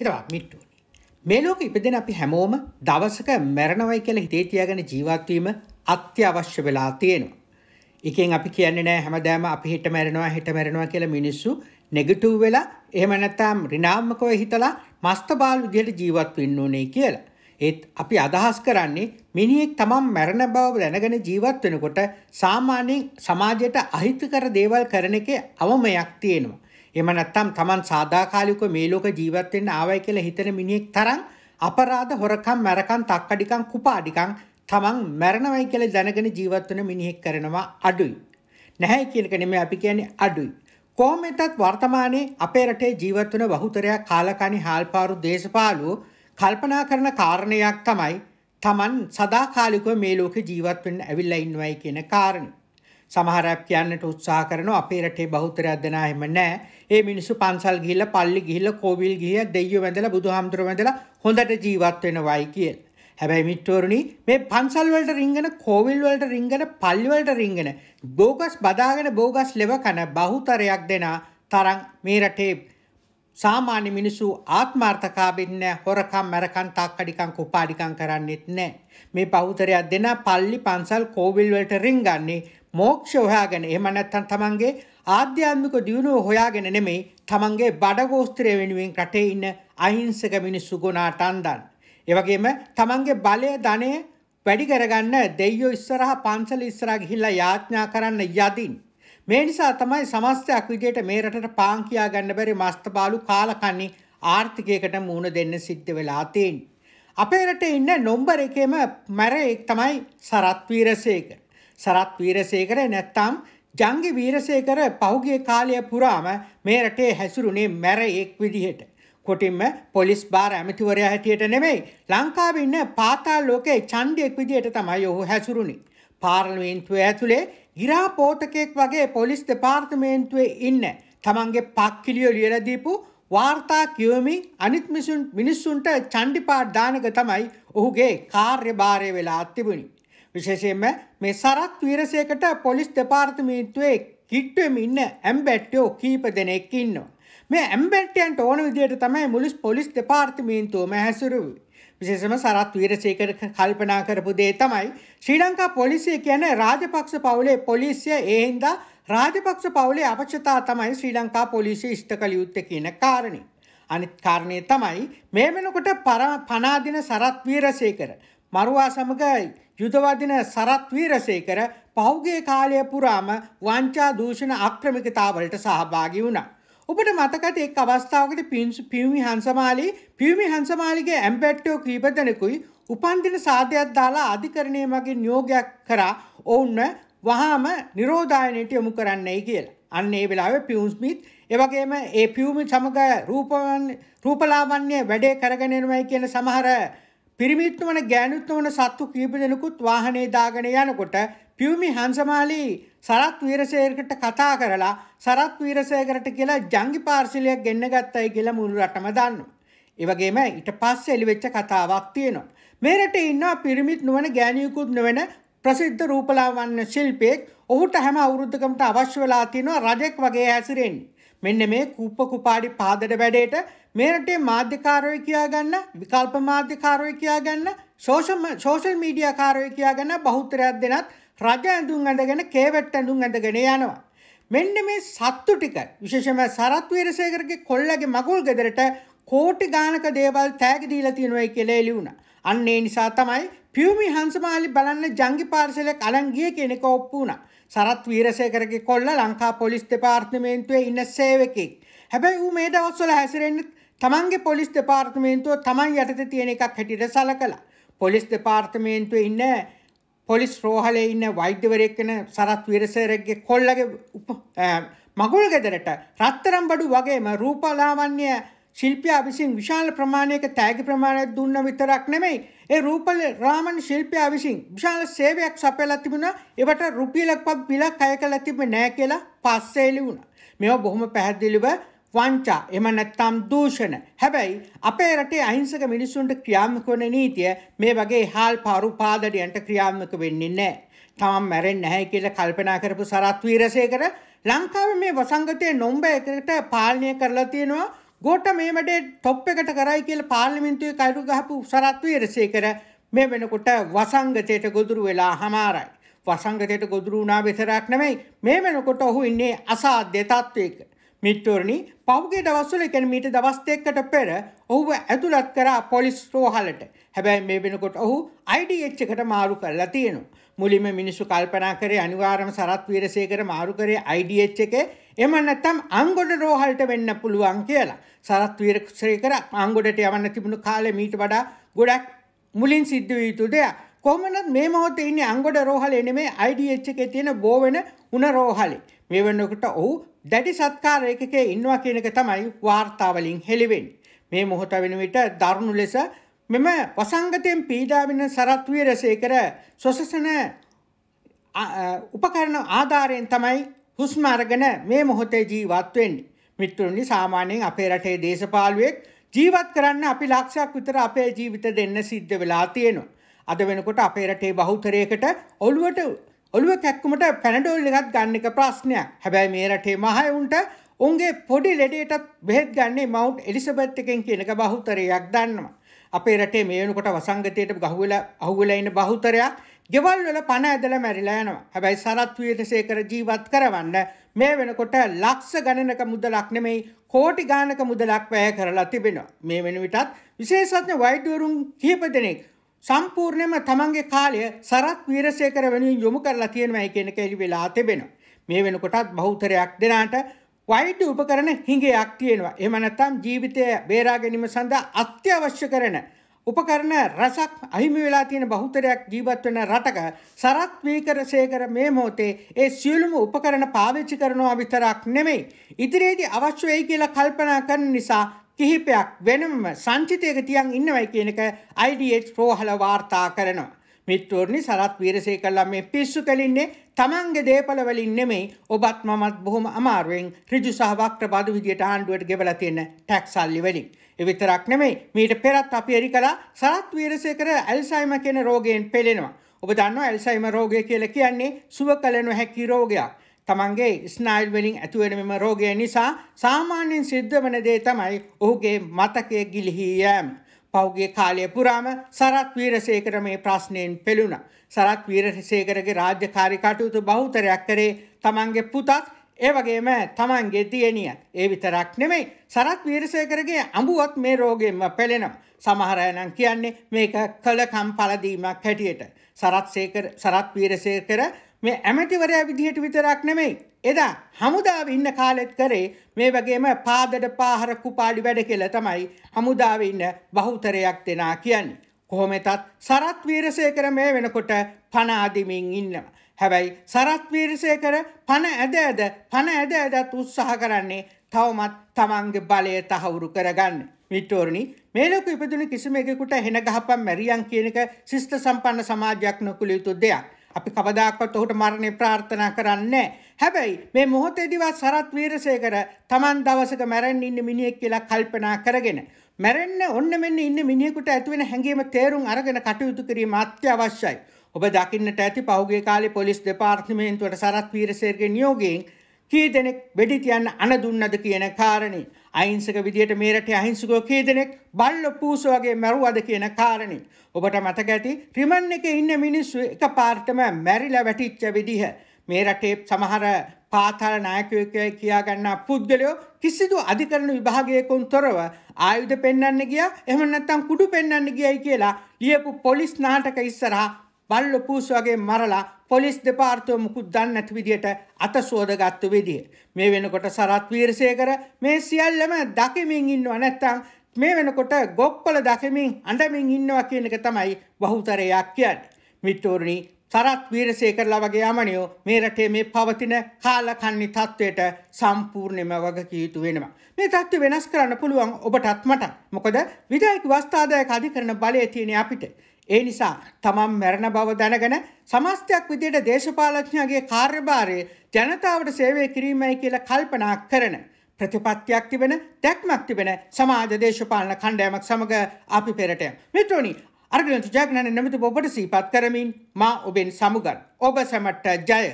හිතවා මිට්ටුවනි. මේ ලෝක ඉපදෙන අපි හැමෝම දවසක මැරණවයි කියලා හිතේ තියාගෙන ජීවත්වීම අත්‍යවශ්‍ය වෙලා තියෙනවා. එකෙන් අපි කියන්නේ නෑ හැමදාම අපි හිට මැරෙනවා හිට මැරෙනවා කියලා මිනිස්සු නෙගටිව් වෙලා එහෙම නැත්නම් ඍණාත්මකව හිතලා මස්තබාල් විදිහට ජීවත් වෙන්න ඕනේ කියලා. ඒත් අපි අදහස් කරන්නේ මිනිහෙක් තමන් මැරෙන බව දැනගෙන ජීවත් වෙනකොට සාමාන්‍යයෙන් සමාජයට අහිතකර දේවල් කරන එකේ අවමයක් තියෙනවා. එහෙම නැත්නම් Taman සාදාකාලිකව මේ ලෝක ජීවත් වෙන්න ආවයි කියලා හිතන මිනිහෙක් තරම් අපරාධ හොරකම් මරකම් තක්කඩිකම් කුපාඩිකම් Taman මැරණවයි කියලා දැනගෙන ජීවත් වෙන මිනිහෙක් කරනවා අඩුයි. නැහැ කියන එක නෙමෙයි අපි කියන්නේ අඩුයි. කොහොම වෙතත් වර්තමානයේ අපේ රටේ ජීවත් වෙන බහුතරයක් කාලකණි හාල්පාරු දේශපාලුවෝ කල්පනා කරන කාරණයක් තමයි Taman සදාකාලිකව මේ ලෝකේ ජීවත් වෙන්න ඇවිල්ලා ඉන්නවයි කියන කාරණේ. සමහර අය කියන්නට උත්සාහ කරනවා අපේ රටේ බහුතරයක් දෙනා එහෙම නැහැ. ඒ මිනිස්සු පන්සල් ගිහිල්ලා පල්ලි ගිහිල්ලා කෝවිල් ගිහිල්ලා දෙයියෝ වැඳලා බුදුහාමුදුර වැඳලා හොඳට ජීවත් වෙනවයි කියලා. හැබැයි මිත්‍රවරුනි මේ පන්සල් වලට රිංගන කෝවිල් වලට රිංගන පල්ලි වලට රිංගන බෝගස් බදාගෙන බෝගස් ලෙව කන බහුතරයක් දෙනා තරම් මේ රටේ සාමාන්‍ය මිනිස්සු ආත්මාර්ථකාමීන් නැහැ හොරකම් මරකම් තාක්කඩිකම් කුපාඩිකම් කරන්නෙත් නැහැ මේ බහුතරයක් දෙනා පල්ලි පන්සල් කෝවිල් වලට රිංගන්නේ මෝක්ෂ හොයාගෙන එහෙම නැත්නම් තමන්ගේ ආධ්‍යාත්මික දියුණුව හොයාගෙන නෙමෙයි තමන්ගේ බඩගෝස්ත්‍රය වෙනුවෙන් රටේ ඉන්න අහිංසක මිනිස්සු ගුණාට අන්දන්. ඒ වගේම තමන්ගේ බලය ධනය වැඩි කරගන්න දෙයියෝ ඉස්සරහා පන්සල ඉස්සරහා ගිහිල්ලා යාඥා කරන්න යදින්. මේ නිසා තමයි සමස්තයක් විදියට මේ රටට පාන් කියා ගන්න බැරි මස්තපාලු කාලකන්ණි ආර්ථිකයකට මුහුණ දෙන්න සිද්ධ වෙලා තියෙන්නේ. අපේ රටේ ඉන්න නොම්බර එකේම මැර තමයි සරත් වීරසේකර. සරත් වීරසේකර නැත්තම් ජංගි වීරසේකර පහුගිය කාලය පුරාම මේ රටේ හැසිරුණේ මැර එක් විදිහට. කොටින්ම පොලිස් බාර ඇමතිවරයා හැටියට නෙමෙයි ලංකාවේ ඉන්න පාතාල ලෝකේ ඡන්දයක් විදිහට තමයි ඔහු හැසිරුණේ. පාර්ලිමේන්තුව ඇතුලේ ගිරා පෝටකෙක් වගේ පොලිස් දෙපාර්තමේන්තුවේ ඉන්න තමන්ගේ පක්කිලිය ලියලා දීපු වාර්තා කියවමින් අනිත් මිනිසුන්ට ඡන්ඩි පාඩ දානක තමයි ඔහුගේ කාර්යභාරය වෙලා තිබුණේ. විශේෂයෙන්ම මේ සරත් වීරසයකට පොලිස් දෙපාර්තමේන්තුවේ කිට්ටුවෙම ඉන්න ඇම්බැට්ටෝ කීප දෙනෙක් ඉන්නවා. මේ ඇම්බැට්ටයන්ට ඕන විදිහට තමයි මුලිස් පොලිස් දෙපාර්තමේන්තුවම හැසිරුවේ. විශේෂම සරත් වීරසේකර කල්පනා කරපු දේ තමයි ශ්‍රී ලංකා පොලිසිය කියන්නේ රාජපක්ෂ පවුලේ පොලිසිය ඒ හින්දා රාජපක්ෂ පවුලේ අපචතා තමයි ශ්‍රී ලංකා පොලිසිය ඉෂ්ට කළ යුත්තේ කියන කාරණේ. අනිත් කාරණේ තමයි මේ වෙනකොට පර පනාදින සරත් වීරසේකර මරුවා සමගයි යුදවදින සරත් වීරසේකර පහුගිය කාලය පුරාම වංචා දූෂණ අක්‍රමිකතාවලට සහභාගී වුණා. ඔබට මතකද එක් අවස්ථාවකට පින්ස් පියුමි හංසමාලි පියුමි හංසමාලිගේ ඇම්බැට්ටෝ කීප දෙනෙකුයි උපන්දින සාදයක් දාලා අධිකරණය මගින් නියෝගයක් කරා ඔවුන්ව වහාම නිරෝධායනයට යොමු කරන්නයි කියලා. අන්න ඒ වෙලාවේ පියුම්ස්මිත් එවගේම ඒ පියුමි සමග රූපලාවන්‍ය වැඩේ කරගෙන යනවායි කියන සමහර පිරිමිත් වන ගෑනුත් වන සත්තු කීප දෙනෙකුත් වාහනේ දාගෙන යනකොට පියුමි හංසමාලි සරත් වීරසේකරට කතා කරලා සරත් වීරසේකරට කියලා ජංගි පාර්සලයක් ගෙන්න ගත්තයි කියලා මුළු රටම දන්නවා. ඒ වගේම ඊට පස්සේ එළිවෙච්ච කතාවක් තියෙනවා. මේ රටේ ඉන්න පිරිමිත් නොවන ගෑණියෙකුත් නොවන ප්‍රසිද්ධ රූපලාවන්‍ය ශිල්පියෙක් ඔහුට හැම අවුරුද්දකමට අවශ්‍ය වෙලා තියෙනවා රජෙක් වගේ හැසිරෙන්නේ. මෙන්න මේ කුප්ප කුපාඩි පාදට වැඩේට මේ රටේ මාධ්‍යකාරයෝ කියාගන්න විකල්ප මාධ්‍යකාරයෝ කියාගන්න සෝෂල් මීඩියා කාරයෝ කියාගන්න බහුතරයක් දෙනත් රජ ඇඳුම් ඇඳගෙන කේවට් ඇඳුම් ඇඳගෙන යනවා. මෙන්න මේ සත්තු ටික විශේෂම සරත් වීරසේකරගේ කොල්ලගේ මගුල් ගෙදරට කෝටි ගානක දේවල් තෑගි දීලා තියෙනවා කියලා එළි වුණා. අන්න ඒ නිසා තමයි පියුමි හංසමාලි බලන්න ජංගි පාර්සලයක් අරන් ගිය කෙනෙක් ඔප්පු වුණා. සරත් වීරසයකරගේ කොල්ල ලංකා පොලිස් දෙපාර්තමේන්තුවේ ඉන්න සේවකෙක්. හැබැයි ඌ මේ දවස්වල හැසිරෙන්න තමන්ගේ පොලිස් දෙපාර්තමේන්තුව තමන් යටතේ තියෙන එකක් හැටියට සලකලා. පොලිස් දෙපාර්තමේන්තුවේ ඉන්න පොලිස් රෝහලේ ඉන්න වෛද්‍යවරයෙක් වෙන සරත් වීරසයකරගේ කොල්ලගේ මගුල් ගෙදරට රත්තරම් බඩු වගේම රූපලාවන්‍ය ශිල්පියා විසින් විශාල ප්‍රමාණයක තෑගි ප්‍රමාණයක් දුන්න විතරක් නෙමෙයි ඒ රූපල රාමන් ශිල්පියා විසින් විශාල සේවයක් සපයලා තිබුණා ඒවට රුපියලක්වත් බිලක් අය කළා තිබෙන්නේ නැහැ කියලා පස්සේ ලියුණා මේවා බොහොම පැහැදිලිව වංචා එහෙම නැත්නම් දූෂණ හැබැයි අපේ රටේ අහිංසක මිනිසුන්ට ක්‍රියාත්මක වන නීතිය මේ වගේ හාල් පාරු පාදඩයන්ට ක්‍රියාත්මක වෙන්නේ නැහැ තමන් මැරෙන්නේ නැහැ කියලා කල්පනා කරපු සරත් වීරසේකර ලංකාවේ මේ වසංගතයේ නොම්බ එකකට පාලනය කරලා තියෙනවා ගෝට මේ වැඩේ ටොප් එකට කරයි කියලා පාර්ලිමේන්තුවේ කයිරු ගහපු සරත් වීරසේකර මේ වෙනකොට වසංගතයට ගොදුරු වෙලා හමාරයි. වසංගතයට ගොදුරු වුණා විතරක් නෙමෙයි මේ වෙනකොට ඔහු ඉන්නේ අසාධ්‍ය තත්වයක. මිට්ටෝරණි පෞගේ දවස්වල එකන මීට දවස් දෙකකට පෙර ඔහුව ඇතුළත් කරා පොලිස් රෝහලට. හැබැයි මේ වෙනකොට ඔහු IDH එකට මාරු කරලා තියෙනවා. මුලින්ම මිනිස්සු කල්පනා කරේ අනිවාර්යම සරත් වීරසේකර මාරු කරේ IDH එකේ එහෙම නැත්නම් අංගොඩ රෝහලට වෙන්න පුළුවන් කියලා. සරත් වීරසේකර අංගොඩට යවන්න තිබුණු කාලේ මීට වඩා ගොඩක් මුලින් සිද්ධ වී යුතු දෙයක්. කොහොමනත් මේ මොහොතේ ඉන්නේ අංගොඩ රෝහලේ නෙමෙයි IDH එකේ තියෙන බෝ වෙන උණ රෝහලේ. මේ වෙනකොට ඔහු දැඩි සත්කාර ඒකකේ ඉන්නවා කියන එක තමයි වාර්තාවලින් හෙළිවෙන්නේ. මේ මොහොත වෙන විට දරුණු ලෙස මෙම වසංගතයෙන් පීඩාවින සරත්විය රසේකර සොසසන උපකරණ ආධාරයෙන් තමයි හුස්ම අරගෙන මේ මොහොතේ ජීවත් වෙන්නේ. මිත්‍රුනි සාමාන්‍යයෙන් අපේ රටේ දේශපාලුවෙක් ජීවත් කරන්න අපි ලක්ෂයක් විතර අපේ ජීවිත දෙන්න සිද්ධ වෙලා තියෙනවා. අද වෙනකොට අපේ රටේ බහුතරයකට ඔළුවට ඔළුව කැක්කුමට පැනඩෝල් එකක් ගන්න එක ප්‍රශ්නයක්. හැබැයි මේ රටේ මහයුන්ට උන්ගේ පොඩි ලෙඩේටත් බෙහෙත් ගන්නේ මවුන්ට් එලිසබෙත් එකෙන් කියන එක බහුතරයක් දන්නවා. අපේ රටේ මේ වෙනකොට වසංගතයට ගහුවෙලා අහුවෙලා ඉන්න බහුතරයක් ගෙවල් වල පණ ඇදලා මැරිලා යනවා. හැබැයි සරත් වීරසේකර ජීවත් කරවන්න මේ වෙනකොට ලක්ෂ ගණනක මුදලක් නෙමෙයි කෝටි ගානක මුදලක් වැය කරලා තිබෙනවා. මේ වෙන විටත් විශේෂඥ වෛද්‍යවරුන් කිහිප දෙනෙක් සම්පූර්ණයෙන්ම තමන්ගේ කාලය සරත් වීරසේකර වෙනුවෙන් යොමු කරලා තියෙනවායි කියන එක එළි වෙලා තිබෙනවා. මේ වෙනකොටත් බහුතරයක් දෙනාට වෛද්‍ය උපකරණ හිඟයක් තියෙනවා. එහෙම නැත්නම් ජීවිතය බේරා ගැනීම සඳහා අත්‍යවශ්‍ය කරන උපකරණ රසක් අහිමි වෙලා තියෙන බහුතරයක් ජීවත් වෙන රටක සරත් වීකරසේකර මේ මොහොතේ ඒ සියලුම උපකරණ පාවිච්චි කරනවා විතරක් නෙමෙයි. ඉදිරියේදී අවශ්‍ය වෙයි කියලා කල්පනා කරන නිසා කිහිපයක් වෙනම සංචිතයක තියන් ඉන්නවයි කියන එක IDH ප්‍රෝහල වාර්තා කරනවා. මිත්‍රෝර්ණි සරත් වීරසේකරලා මේ පිස්සු කලින්නේ තමන්ගේ දේපල වලින් නෙමෙයි ඔබත් මමත් බොහොම අමාරුවෙන් ඍජු සහ වක්‍ර බදු විදියට ආණ්ඩුවට ගෙවලා තියෙන ටැක්ස් සල්ලි වලින්. ඒ විතරක් නෙමෙයි මීට පෙරත් අපි එරි කළා සරත් වීරසේකර ඇල්සයිමර් කියන රෝගයෙන් පෙළෙනවා. ඔබ දන්නවා ඇල්සයිමර් රෝගය කියලා කියන්නේ සුව කල නොහැකි රෝගයක්. තමන්ගේ ස්නායිල් වලින් ඇතිවෙන මෙම රෝගය නිසා සාමාන්‍යයෙන් සිද්ධ වන දේ තමයි ඔහුගේ මතකය ගිලිහී යෑම. පෞගේ කාලය පුරාම සරත් වීරසේකර මේ ප්‍රශ්නයෙන් පෙළුණා. සරත් වීරසේකරගේ රාජ්‍යකාරී කටයුතු බහුතරයක් කරේ තමන්ගේ පුතත් ඒ වගේම තමන්ගේ දියණියත් ඒ විතරක් නෙමෙයි සරත් වීරසේකරගේ අඹුවත් මේ රෝගෙම පෙළෙනවා. සමහර අය නම් කියන්නේ මේක කලකම් පළදීමක් හැටියට. සරත් සේකර සරත් වීරසේකර මේ ඇමැතිවරයා විදිහට විතරක් නෙමෙයි. එදා හමුදාව ඉන්න කාලෙත් කරේ මේ වගේම පාදට පාහර කුපාඩි වැඩ කියලා තමයි හමුදාව ඉන්න බහුතරයක් දෙනා කියන්නේ. කොහොමෙතත් සරත් වීරසේකර මේ වෙනකොට පණ අදිමින් ඉන්නවා. හැබැයි සරත් වීරසේකර පණ ඇද ඇද පණ ඇද ඇදත් උත්සාහ කරන්නේ තවමත් තමන්ගේ බලය තහවුරු කරගන්න. මිටෝරණි මේ ලෝක ඉපදුණු කිසිම එකෙකුට හෙන ගහපම් මැරියන් කියන එක ශිෂ්ට සම්පන්න සමාජයක් නොකළ යුතු දෙයක්. අපි කවදාක්වත් ඔහුට මරණය ප්‍රාර්ථනා කරන්නේ හැබැයි මේ මොහොතේදීවත් සරත් වීරසේකර Taman දවසක මැරෙන්න ඉන්න මිනිහෙක් කියලා කල්පනා කරගෙන මැරෙන්න ඔන්න මෙන්න ඉන්න මිනිහෙකුට ඇති වෙන හැඟීම තේරුම් අරගෙන කටයුතු කිරීම අත්‍යවශ්‍යයි. ඔබ දකින්නට ඇති පහුගිය කාලේ පොලිස් දෙපාර්තමේන්තුවට සරත් වීරසේකරගේ නියෝගයෙන් කී දෙනෙක් වෙඩි තියන්න අණ දුන්නද කියන කාරණේ අහිංසක විදියට මේ රටේ අහිංසකව කී දෙනෙක් බල්ල පූසු වගේ මැරුවද කියන කාරණේ. ඔබට මතක ඇති රිමන් එකේ ඉන්න මිනිස්සු එකපාරටම මැරිලා වැටිච්ච විදිහ. මේ රටේ සමහර පාතාල නායකයෝ කියා ගන්නා පුද්ගලයෝ කිසිදු අධිකරණ විභාගයකින් තොරව ආයුධ පෙන්වන්න ගියා. එහෙම නැත්නම් කුඩු පෙන්වන්න ගියයි කියලා ලියපු පොලිස් නාටක ඉස්සරහා බල්ලො පූස් වගේ මරලා පොලිස් දෙපාර්තව මුකුත් දන්න නැති විදියට අත සෝදගත්තු විදිය. මේ වෙනකොට සරත් වීරසේකර මේ සියල්ලම දකිමින් ඉන්නව නැත්තම් මේ වෙනකොට ගොප්පල දකිමින් අඬමින් ඉන්නවා කියන එක තමයි බහුතරයක් කියන්නේ. මිත්‍රෝනි සරත් වීරසේකරලා වගේ යමනියෝ මේ රටේ මේ පවතින කාලකන්ණි තත්වයට සම්පූර්ණයෙන්ම වගකිය යුතු වෙනවා. මේ තත්ත්ව වෙනස් කරන්න පුළුවන් ඔබටත් මටත්. මොකද විධායක වස්තාදායක අධිකරණ බලය තියෙන අපිට. ඒ නිසා තමන් මැරණ බව දැනගෙන සමස්තයක් විදියට දේශපාලඥයාගේ කාර්යභාරය ජනතාවට සේවය කිරීමයි කියලා කල්පනා කරන ප්‍රතිපත්තියක් තිබෙන දැක්මක් තිබෙන සමාජ දේශපාලන කණ්ඩායමක් සමග අපි පෙරට යමු. මිත්‍රෝනි අර්ගලන්ත ජයග්‍රහණ නිමිති ඔබට සිහිපත් කරමින් මා ඔබෙන් සමුගන්. ඔබ සැමට ජය.